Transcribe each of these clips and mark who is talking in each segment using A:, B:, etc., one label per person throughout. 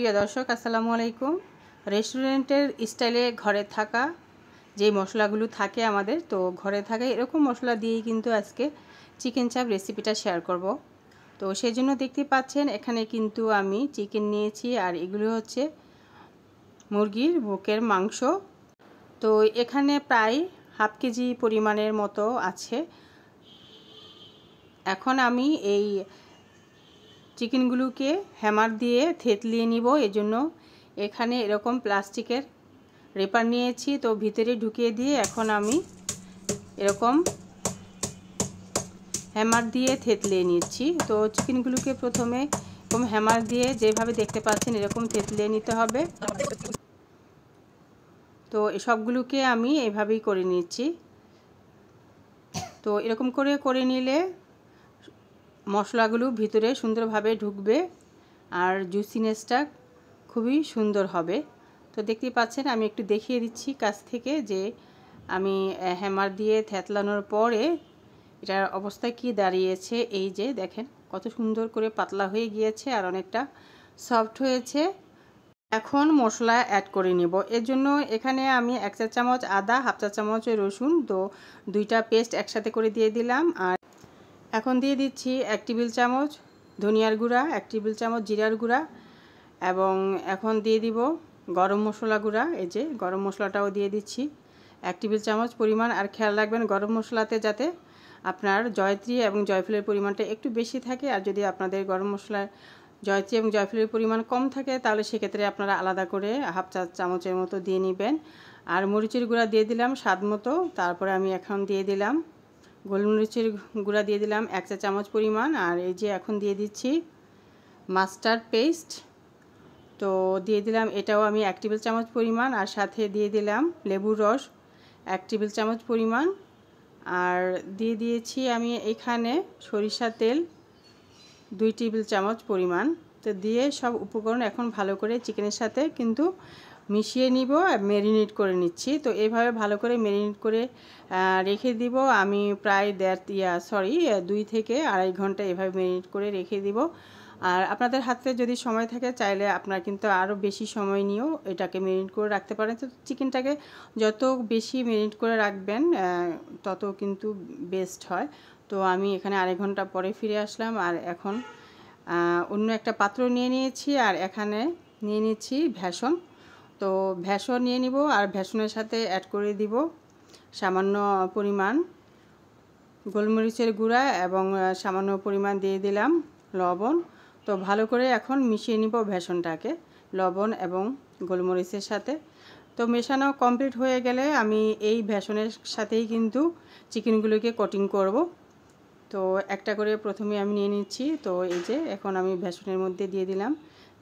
A: প্রিয় দর্শক আসসালামু আলাইকুম রেস্টুরেন্টের স্টাইলে ঘরে থাকা যে মশলাগুলো থাকে আমাদের তো ঘরে থাকে এরকম মশলা দিয়েই কিন্তু আজকে চিকেন চাপ রেসিপিটা শেয়ার করব তো সেই জন্য দেখতে পাচ্ছেন এখানে কিন্তু আমি চিকেন নিয়েছি আর এগুলো হচ্ছে মুরগির বুকের মাংস তো এখানে প্রায় হাফ কেজি পরিমাণের মতো আছে এখন আমি এই চিকেনগুলোকে হ্যামার দিয়ে থেতলিয়ে নিব এজন্য এখানে এরকম প্লাস্টিকের রেপার নিয়েছি তো ভিতরে ঢুকিয়ে দিয়ে এখন আমি এরকম হ্যামার দিয়ে থেতলিয়ে নিচ্ছি তো চিকেনগুলোকে প্রথমে এরকম হ্যামার দিয়ে যেভাবে দেখতে পাচ্ছেন এরকম থেতলিয়ে নিতে হবে তো সবগুলোকে আমি এভাবেই করে নিচ্ছি তো এরকম করে করে নিলে মশলাগুলো ভিতরে সুন্দরভাবে ঢুকবে আর জুসিনেসটা খুবই সুন্দর হবে তো দেখতেই পাচ্ছেন আমি একটু দেখিয়ে দিচ্ছি কাছ থেকে যে আমি হ্যামার দিয়ে থেতলানোর পরে এটার অবস্থা কি দাঁড়িয়েছে এই যে দেখেন কত সুন্দর করে পাতলা হয়ে গিয়েছে আর অনেকটা সফট হয়েছে এখন মশলা অ্যাড করে নিব এর জন্য এখানে আমি এক চা চামচ আদা হাফ চা চামচ রসুন তো দুইটা পেস্ট একসাথে করে দিয়ে দিলাম আর এখন দিয়ে দিচ্ছি এক টেবিল চামচ ধনিয়ার গুঁড়া এক টেবিল চামচ জিরার গুঁড়া এবং এখন দিয়ে দিব গরম মশলা গুঁড়া এই যে গরম মশলাটাও দিয়ে দিচ্ছি এক টেবিল চামচ পরিমাণ আর খেয়াল রাখবেন গরম মশলাতে যাতে আপনার জয়ত্রী এবং জয়ফুলের পরিমাণটা একটু বেশি থাকে আর যদি আপনাদের গরম মশলার জয়ত্রী এবং জয়ফুলের পরিমাণ কম থাকে তাহলে সেক্ষেত্রে আপনারা আলাদা করে হাফ চা চামচের মতো দিয়ে নেবেন আর মরিচের গুঁড়া দিয়ে দিলাম স্বাদ মতো তারপরে আমি এখন দিয়ে দিলাম গোলমরিচের গুঁড়া দিয়ে দিলাম এক চা চামচ পরিমাণ আর এই যে এখন দিয়ে দিচ্ছি মাস্টার্ড পেস্ট তো দিয়ে দিলাম এটাও আমি এক টেবিল চামচ পরিমাণ আর সাথে দিয়ে দিলাম লেবুর রস এক টেবিল চামচ পরিমাণ আর দিয়ে দিয়েছি আমি এখানে সরিষা তেল দুই টেবিল চামচ পরিমাণ তো দিয়ে সব উপকরণ এখন ভালো করে চিকেনের সাথে কিন্তু মিশিয়ে নিব মেরিনেট করে নিচ্ছি তো এভাবে ভালো করে মেরিনেট করে রেখে দিব আমি প্রায় দেড় ইয়া সরি দুই থেকে আড়াই ঘন্টা এভাবে মেরিনেট করে রেখে দিব আর আপনাদের হাতে যদি সময় থাকে চাইলে আপনারা কিন্তু আরও বেশি সময় নিয়েও এটাকে মেরিনেট করে রাখতে পারেন তো চিকেনটাকে যত বেশি মেরিনেট করে রাখবেন তত কিন্তু বেস্ট হয় তো আমি এখানে আড়াই ঘন্টা পরে ফিরে আসলাম আর এখন অন্য একটা পাত্র নিয়ে নিয়েছি আর এখানে নিয়ে নিয়েছি ভ্যাসন তো ভেষণ নিয়ে নিব আর ভেষণের সাথে অ্যাড করে দিব সামান্য পরিমাণ গোলমরিচের গুঁড়া এবং সামান্য পরিমাণ দিয়ে দিলাম লবণ তো ভালো করে এখন মিশিয়ে নিব ভেষণটাকে লবণ এবং গোলমরিচের সাথে তো মেশানো কমপ্লিট হয়ে গেলে আমি এই ভেষনের সাথেই কিন্তু চিকেনগুলোকে কটিং করব তো একটা করে প্রথমে আমি নিয়ে নিচ্ছি তো এই যে এখন আমি ভেষনের মধ্যে দিয়ে দিলাম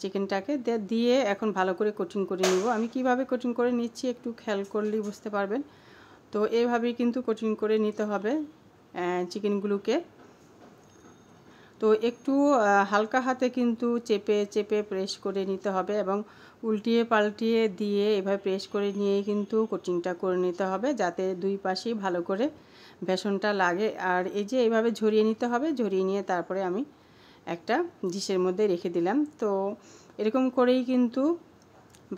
A: চিকেনটাকে দিয়ে এখন ভালো করে কোটিং করে নিব আমি কিভাবে কোটিং করে নিচ্ছি একটু খেয়াল করলেই বুঝতে পারবেন তো এইভাবেই কিন্তু কোটিং করে নিতে হবে চিকেনগুলোকে তো একটু হালকা হাতে কিন্তু চেপে চেপে প্রেস করে নিতে হবে এবং উল্টিয়ে পাল্টিয়ে দিয়ে এভাবে প্রেস করে নিয়ে কিন্তু কোটিংটা করে নিতে হবে যাতে দুই পাশেই ভালো করে বেসনটা লাগে আর এই যে এভাবে ঝরিয়ে নিতে হবে ঝরিয়ে নিয়ে তারপরে আমি একটা ডিশের মধ্যে রেখে দিলাম তো এরকম করেই কিন্তু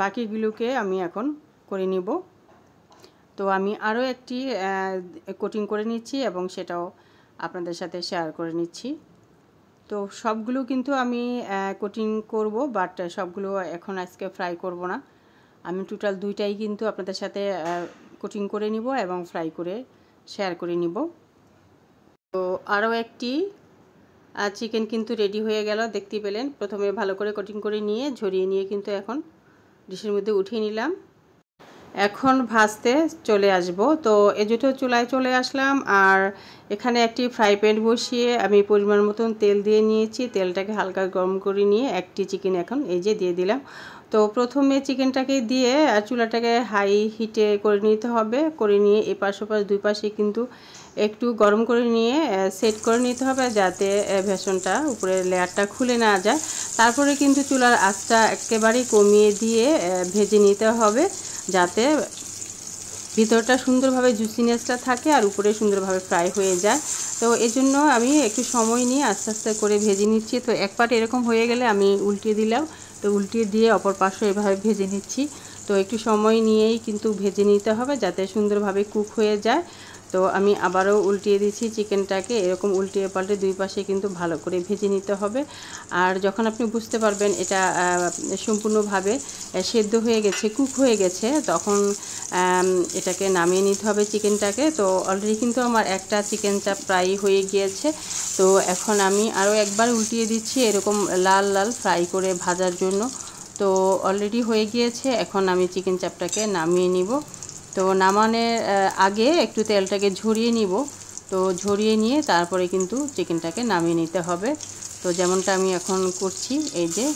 A: বাকিগুলোকে আমি এখন করে নিব তো আমি আরও একটি কোটিং করে নিচ্ছি এবং সেটাও আপনাদের সাথে শেয়ার করে নিচ্ছি তো সবগুলো কিন্তু আমি কোটিং করব বাট সবগুলো এখন আজকে ফ্রাই করব না আমি টোটাল দুইটাই কিন্তু আপনাদের সাথে কোটিং করে নিব এবং ফ্রাই করে শেয়ার করে নিব তো আরও একটি আর চিকেন কিন্তু রেডি হয়ে গেল দেখতে পেলেন প্রথমে ভালো করে কটিং করে নিয়ে ঝরিয়ে নিয়ে কিন্তু এখন ডিশের মধ্যে উঠিয়ে নিলাম এখন ভাজতে চলে আসব তো এজুটো চুলায় চলে আসলাম আর এখানে একটি ফ্রাই প্যান বসিয়ে আমি পরিমাণ মতন তেল দিয়ে নিয়েছি তেলটাকে হালকা গরম করে নিয়ে একটি চিকেন এখন এই যে দিয়ে দিলাম তো প্রথমে চিকেনটাকে দিয়ে আর চুলাটাকে হাই হিটে করে নিতে হবে করে নিয়ে এপাশ ওপাশ দুই পাশে কিন্তু একটু গরম করে নিয়ে সেট করে নিতে হবে যাতে বেসনটা উপরে লেয়ারটা খুলে না যায় তারপরে কিন্তু চুলার আঁচটা একেবারেই কমিয়ে দিয়ে ভেজে নিতে হবে যাতে ভিতরটা সুন্দরভাবে জুসিনেসটা থাকে আর উপরে সুন্দরভাবে ফ্রাই হয়ে যায় তো এই জন্য আমি একটু সময় নিয়ে আস্তে আস্তে করে ভেজে নিচ্ছি তো এক পাট এরকম হয়ে গেলে আমি উল্টিয়ে দিলাম তো উল্টিয়ে দিয়ে অপর পাশে এভাবে ভেজে নিচ্ছি তো একটু সময় নিয়েই কিন্তু ভেজে নিতে হবে যাতে সুন্দরভাবে কুক হয়ে যায় তো আমি আবারও উল্টিয়ে দিচ্ছি চিকেনটাকে এরকম উল্টিয়ে পাল্টে দুই পাশে কিন্তু ভালো করে ভেজে নিতে হবে আর যখন আপনি বুঝতে পারবেন এটা সম্পূর্ণভাবে সেদ্ধ হয়ে গেছে কুক হয়ে গেছে তখন এটাকে নামিয়ে নিতে হবে চিকেনটাকে তো অলরেডি কিন্তু আমার একটা চিকেন চাপ প্রায় হয়ে গিয়েছে তো এখন আমি আরও একবার উল্টিয়ে দিচ্ছি এরকম লাল লাল ফ্রাই করে ভাজার জন্য তো অলরেডি হয়ে গিয়েছে এখন আমি চিকেন চাপটাকে নামিয়ে নিব তো নামানের আগে একটু তেলটাকে ঝরিয়ে নিব তো ঝরিয়ে নিয়ে তারপরে কিন্তু চিকেনটাকে নামিয়ে নিতে হবে তো যেমনটা আমি এখন করছি এই যে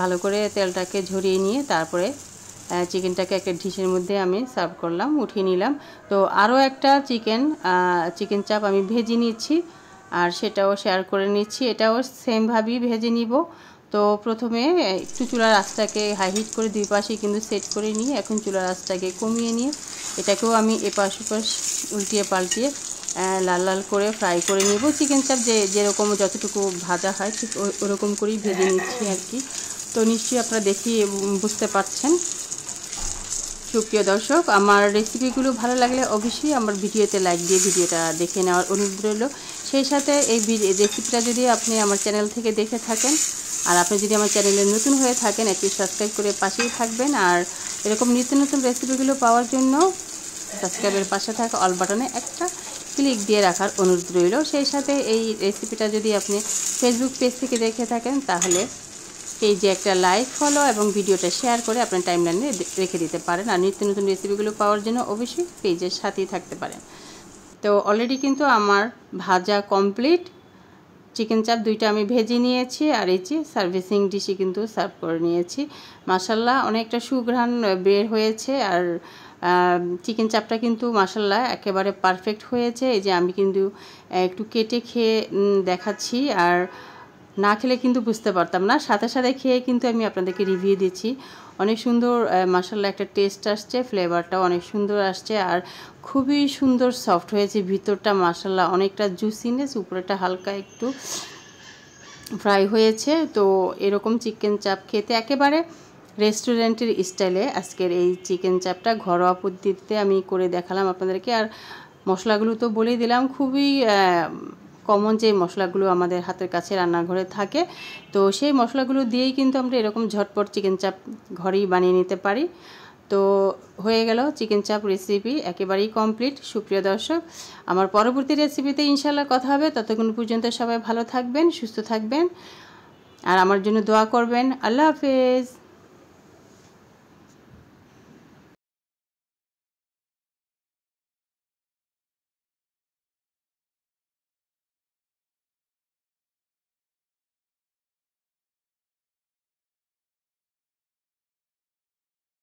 A: ভালো করে তেলটাকে ঝরিয়ে নিয়ে তারপরে চিকেনটাকে একটা ডিশের মধ্যে আমি সার্ভ করলাম উঠিয়ে নিলাম তো আরও একটা চিকেন চিকেন চাপ আমি ভেজে নিচ্ছি আর সেটাও শেয়ার করে নিচ্ছি এটাও সেমভাবেই ভেজে নিব তো প্রথমে একটু চুলার আস্তাকে হাই হিট করে দুই পাশে কিন্তু সেট করে নিয়ে এখন চুলার আস্তাকে কমিয়ে নিয়ে এটাকেও আমি এপাশ ওপাশ উল্টিয়ে পাল্টিয়ে লাল লাল করে ফ্রাই করে নিব চিকেন চাপ যে যেরকম যতটুকু ভাজা হয় ঠিক ওরকম করেই ভেজে নিচ্ছি আর কি তো নিশ্চয়ই আপনারা দেখি বুঝতে পারছেন সুপ্রিয় দর্শক আমার রেসিপিগুলো ভালো লাগলে অবশ্যই আমার ভিডিওতে লাইক দিয়ে ভিডিওটা দেখে নেওয়ার অনুরোধ রইল সেই সাথে এই রেসিপিটা যদি আপনি আমার চ্যানেল থেকে দেখে থাকেন আর আপনি যদি আমার চ্যানেলে নতুন হয়ে থাকেন একটি সাবস্ক্রাইব করে পাশেই থাকবেন আর এরকম নিত্য নতুন রেসিপিগুলো পাওয়ার জন্য সাবস্ক্রাইবের পাশে থাকা অল বাটনে একটা ক্লিক দিয়ে রাখার অনুরোধ রইল সেই সাথে এই রেসিপিটা যদি আপনি ফেসবুক পেজ থেকে দেখে থাকেন তাহলে এই যে একটা লাইক ফলো এবং ভিডিওটা শেয়ার করে আপনার টাইমলাইনে রেখে দিতে পারেন আর নিত্য নতুন রেসিপিগুলো পাওয়ার জন্য অবশ্যই পেজের সাথেই থাকতে পারেন তো অলরেডি কিন্তু আমার ভাজা কমপ্লিট চিকেন চাপ দুইটা আমি ভেজে নিয়েছি আর এই যে সার্ভিসিং ডিশে কিন্তু সার্ভ করে নিয়েছি মাসাল্লাহ অনেকটা সুঘ্রাণ বের হয়েছে আর চিকেন চাপটা কিন্তু মাসাল্লাহ একেবারে পারফেক্ট হয়েছে এই যে আমি কিন্তু একটু কেটে খেয়ে দেখাচ্ছি আর না খেলে কিন্তু বুঝতে পারতাম না সাথে সাথে খেয়ে কিন্তু আমি আপনাদেরকে রিভিউ দিচ্ছি অনেক সুন্দর মাসাল্লা একটা টেস্ট আসছে ফ্লেভারটা অনেক সুন্দর আসছে আর খুবই সুন্দর সফট হয়েছে ভিতরটা মাসাল্লা অনেকটা জুসিনেস উপরেটা হালকা একটু ফ্রাই হয়েছে তো এরকম চিকেন চাপ খেতে একেবারে রেস্টুরেন্টের স্টাইলে আজকের এই চিকেন চাপটা ঘরোয়া পদ্ধতিতে আমি করে দেখালাম আপনাদেরকে আর মশলাগুলো তো বলেই দিলাম খুবই কমন যে মশলাগুলো আমাদের হাতের কাছে রান্নাঘরে থাকে তো সেই মশলাগুলো দিয়েই কিন্তু আমরা এরকম ঝটপট চিকেন চাপ ঘরেই বানিয়ে নিতে পারি তো হয়ে গেল চিকেন চাপ রেসিপি একেবারেই কমপ্লিট সুপ্রিয় দর্শক আমার পরবর্তী রেসিপিতে ইনশাল্লাহ কথা হবে ততক্ষণ পর্যন্ত সবাই ভালো থাকবেন সুস্থ থাকবেন আর আমার জন্য দোয়া করবেন আল্লাহ হাফেজ